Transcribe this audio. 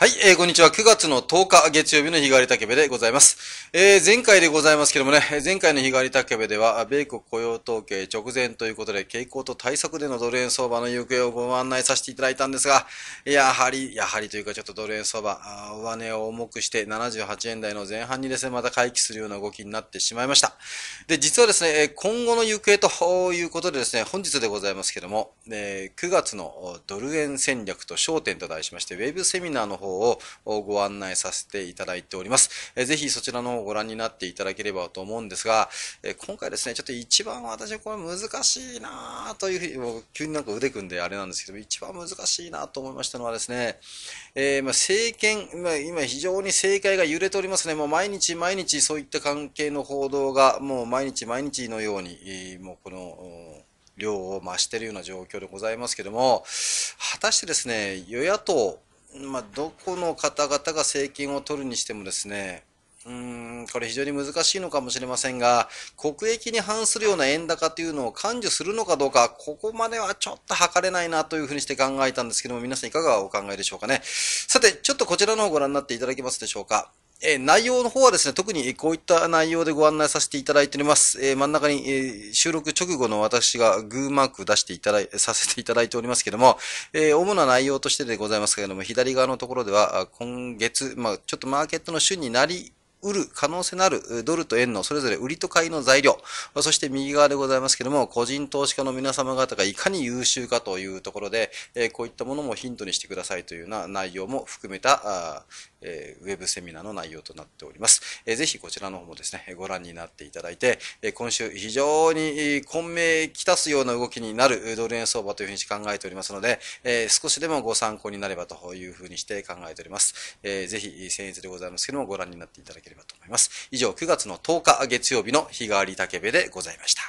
はい、えー、こんにちは。9月の10日、月曜日の日替わり竹部でございます。えー、前回でございますけどもね、前回の日替わり竹部では、米国雇用統計直前ということで、傾向と対策でのドル円相場の行方をご案内させていただいたんですが、やはり、やはりというかちょっとドル円相場、上値を重くして78円台の前半にですね、また回帰するような動きになってしまいました。で、実はですね、今後の行方ということでですね、本日でございますけども、9月のドル円戦略と焦点と題しまして、ウェブセミナーの方をご案内させていただいております。えぜひそちらの方をご覧になっていただければと思うんですが、え今回ですね、ちょっと一番私はこれ難しいなというふうに、もう急になんか腕組んであれなんですけど、一番難しいなと思いましたのはですね、えー、まあ政権、今非常に政界が揺れておりますね。もう毎日毎日そういった関係の報道が、もう毎日毎日のように、もうこの、量を増しているような状況でございますけれども、果たしてですね、与野党、まあ、どこの方々が政権を取るにしてもですね、うーん、これ非常に難しいのかもしれませんが、国益に反するような円高というのを感受するのかどうか、ここまではちょっと測れないなというふうにして考えたんですけども、皆さんいかがお考えでしょうかね。さて、ちょっとこちらの方をご覧になっていただけますでしょうか。えー、内容の方はですね、特にこういった内容でご案内させていただいております。えー、真ん中に、えー、収録直後の私がグーマーク出していただい、させていただいておりますけども、え主な内容としてでございますけれども、左側のところでは、今月、まあ、ちょっとマーケットの旬になり売る可能性のあるドルと円のそれぞれ売りと買いの材料、そして右側でございますけども、個人投資家の皆様方がいかに優秀かというところで、えこういったものもヒントにしてくださいというような内容も含めた、えウェブセミナーの内容となっております。えー、ぜひこちらの方もですね、ご覧になっていただいて、え今週非常に混迷きたすような動きになるドル円相場というふうに考えておりますので、え少しでもご参考になればというふうにして考えております。えー、ぜひ、僭越でございますけども、ご覧になっていただけければと思います。以上、9月の10日月曜日の日替わり竹部でございました。